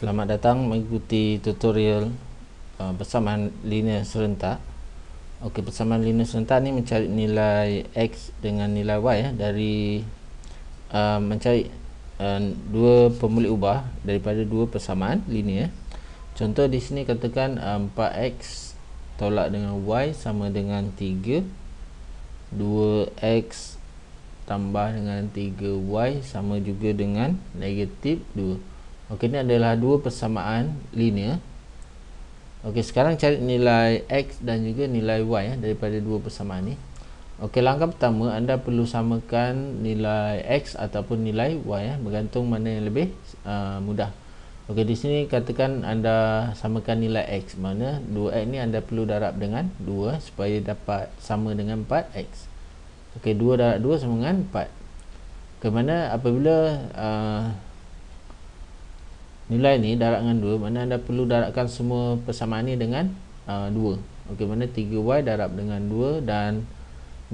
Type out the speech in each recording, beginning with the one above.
Selamat datang mengikuti tutorial uh, persamaan linear serentak. Okey, persamaan linear serentak ni mencari nilai x dengan nilai y ya, dari uh, mencari uh, dua pemulih ubah daripada dua persamaan linear. Contoh di sini katakan uh, 4x tolak dengan y sama dengan 3 2x tambah dengan 3y sama juga dengan negatif 2 Okey, ini adalah dua persamaan linear. Okey, sekarang cari nilai x dan juga nilai y ya, daripada dua persamaan ni. Okey, langkah pertama anda perlu samakan nilai x ataupun nilai y ya, bergantung mana yang lebih uh, mudah. Okey, di sini katakan anda samakan nilai x mana 2x ni anda perlu darab dengan 2 supaya dapat sama dengan 4x. Okey, 2 darab 2 sama dengan 4. Ke mana apabila uh, nilai ni darab dengan 2 mana anda perlu darabkan semua persamaan ni dengan uh, 2 ok mana 3y darab dengan 2 dan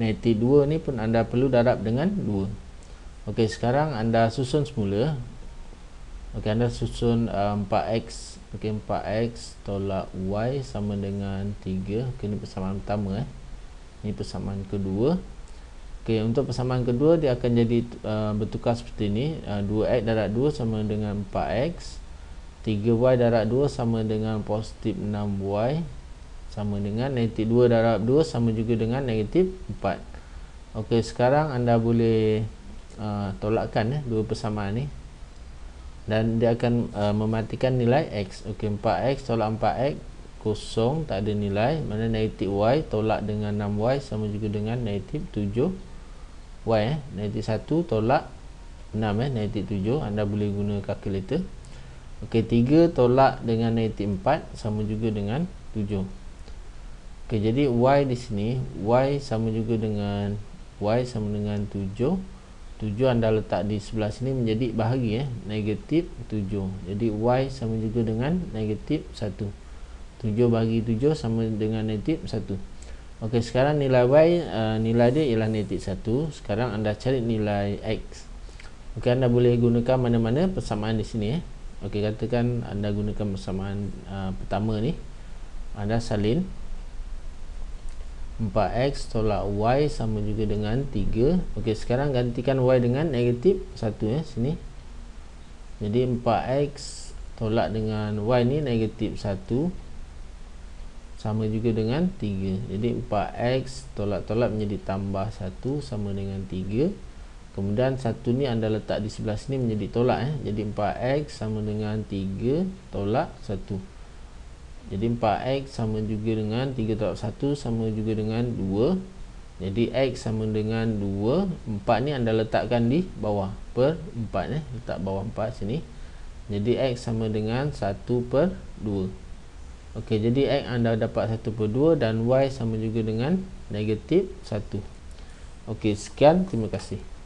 negatif 2 ni pun anda perlu darab dengan 2 ok sekarang anda susun semula ok anda susun uh, 4x ok 4x tolak y sama dengan 3 ok ni persamaan pertama eh ni persamaan kedua Okay, untuk persamaan kedua dia akan jadi uh, bertukar seperti ini uh, 2x darab 2 sama dengan 4x 3y darab 2 sama dengan positif 6y sama dengan negatif 2 darab 2 sama juga dengan negatif 4 ok sekarang anda boleh uh, tolakkan eh, dua persamaan ni dan dia akan uh, mematikan nilai x ok 4x tolak 4x kosong tak ada nilai mana negatif y tolak dengan 6y sama juga dengan negatif 7 y eh. negatif 1 tolak 6 eh negatif 7 anda boleh guna kalkulator. Okey, 3 tolak dengan negatif 4 sama juga dengan 7. Okey, jadi y di sini y sama juga dengan y sama dengan 7. 7 anda letak di sebelah sini menjadi bahagi eh negatif 7. Jadi y sama juga dengan negatif 1. 7 bagi 7 sama dengan negatif 1. Okey, sekarang nilai y uh, nilai dia ialah negatif 1. Sekarang anda cari nilai x. Okey, anda boleh gunakan mana-mana persamaan di sini eh. Okey katakan anda gunakan persamaan uh, pertama ni anda salin 4x tolak y sama juga dengan 3 Okey sekarang gantikan y dengan negatif 1 ya sini jadi 4x tolak dengan y ni negatif 1 sama juga dengan 3 jadi 4x tolak-tolak menjadi tambah 1 sama dengan kemudian satu ni anda letak di sebelah sini menjadi tolak eh. jadi 4x sama dengan 3 tolak 1 jadi 4x sama juga dengan 3 tolak 1 sama juga dengan 2 jadi x sama dengan 2 4 ni anda letakkan di bawah per 4 eh. letak bawah 4 sini jadi x sama dengan 1 per 2 ok jadi x anda dapat 1 per 2 dan y sama juga dengan negatif 1 ok sekian terima kasih